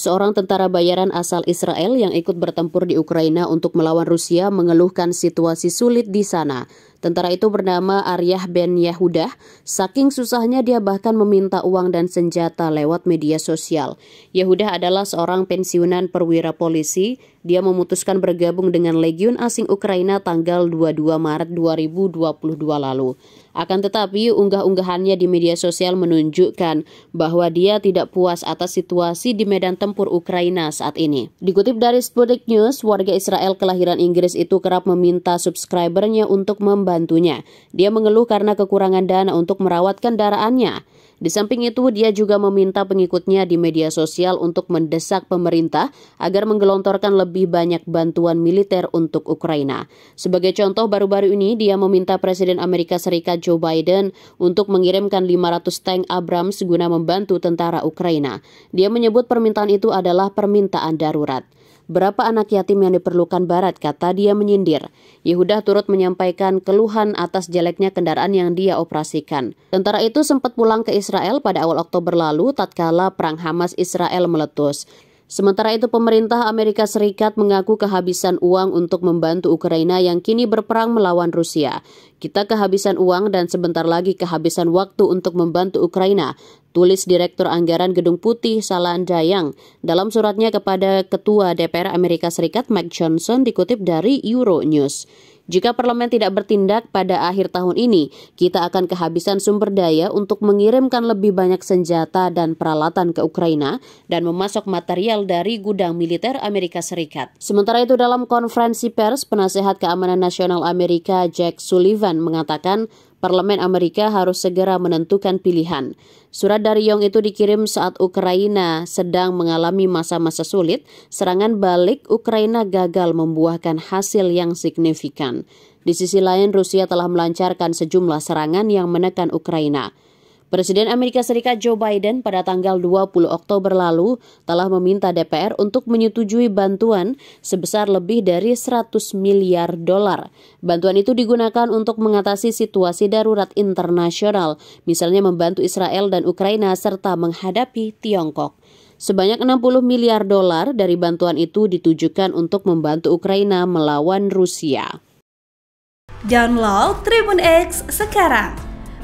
Seorang tentara bayaran asal Israel yang ikut bertempur di Ukraina untuk melawan Rusia mengeluhkan situasi sulit di sana. Tentara itu bernama Aryah Ben Yahuda. Saking susahnya dia bahkan meminta uang dan senjata lewat media sosial. Yahuda adalah seorang pensiunan perwira polisi. Dia memutuskan bergabung dengan Legiun Asing Ukraina tanggal 22 Maret 2022 lalu. Akan tetapi, unggah-unggahannya di media sosial menunjukkan bahwa dia tidak puas atas situasi di medan tempur Ukraina saat ini. Dikutip dari Sputnik News, warga Israel kelahiran Inggris itu kerap meminta subscribernya untuk membantu membantunya. Dia mengeluh karena kekurangan dana untuk merawat kendaraannya. Di samping itu, dia juga meminta pengikutnya di media sosial untuk mendesak pemerintah agar menggelontorkan lebih banyak bantuan militer untuk Ukraina. Sebagai contoh, baru-baru ini dia meminta Presiden Amerika Serikat Joe Biden untuk mengirimkan 500 tank Abrams guna membantu tentara Ukraina. Dia menyebut permintaan itu adalah permintaan darurat berapa anak yatim yang diperlukan Barat, kata dia menyindir. Yehuda turut menyampaikan keluhan atas jeleknya kendaraan yang dia operasikan. Tentara itu sempat pulang ke Israel pada awal Oktober lalu tatkala perang Hamas Israel meletus. Sementara itu pemerintah Amerika Serikat mengaku kehabisan uang untuk membantu Ukraina yang kini berperang melawan Rusia. Kita kehabisan uang dan sebentar lagi kehabisan waktu untuk membantu Ukraina, tulis Direktur Anggaran Gedung Putih Salan Dayang dalam suratnya kepada Ketua DPR Amerika Serikat Mike Johnson dikutip dari Euronews. Jika parlemen tidak bertindak pada akhir tahun ini, kita akan kehabisan sumber daya untuk mengirimkan lebih banyak senjata dan peralatan ke Ukraina dan memasok material dari gudang militer Amerika Serikat. Sementara itu dalam konferensi pers, penasehat keamanan nasional Amerika Jack Sullivan mengatakan Parlemen Amerika harus segera menentukan pilihan. Surat dari Yong itu dikirim saat Ukraina sedang mengalami masa-masa sulit, serangan balik Ukraina gagal membuahkan hasil yang signifikan. Di sisi lain, Rusia telah melancarkan sejumlah serangan yang menekan Ukraina. Presiden Amerika Serikat Joe Biden pada tanggal 20 Oktober lalu telah meminta DPR untuk menyetujui bantuan sebesar lebih dari 100 miliar dolar. Bantuan itu digunakan untuk mengatasi situasi darurat internasional, misalnya membantu Israel dan Ukraina serta menghadapi Tiongkok. Sebanyak 60 miliar dolar dari bantuan itu ditujukan untuk membantu Ukraina melawan Rusia. Download Tribun X sekarang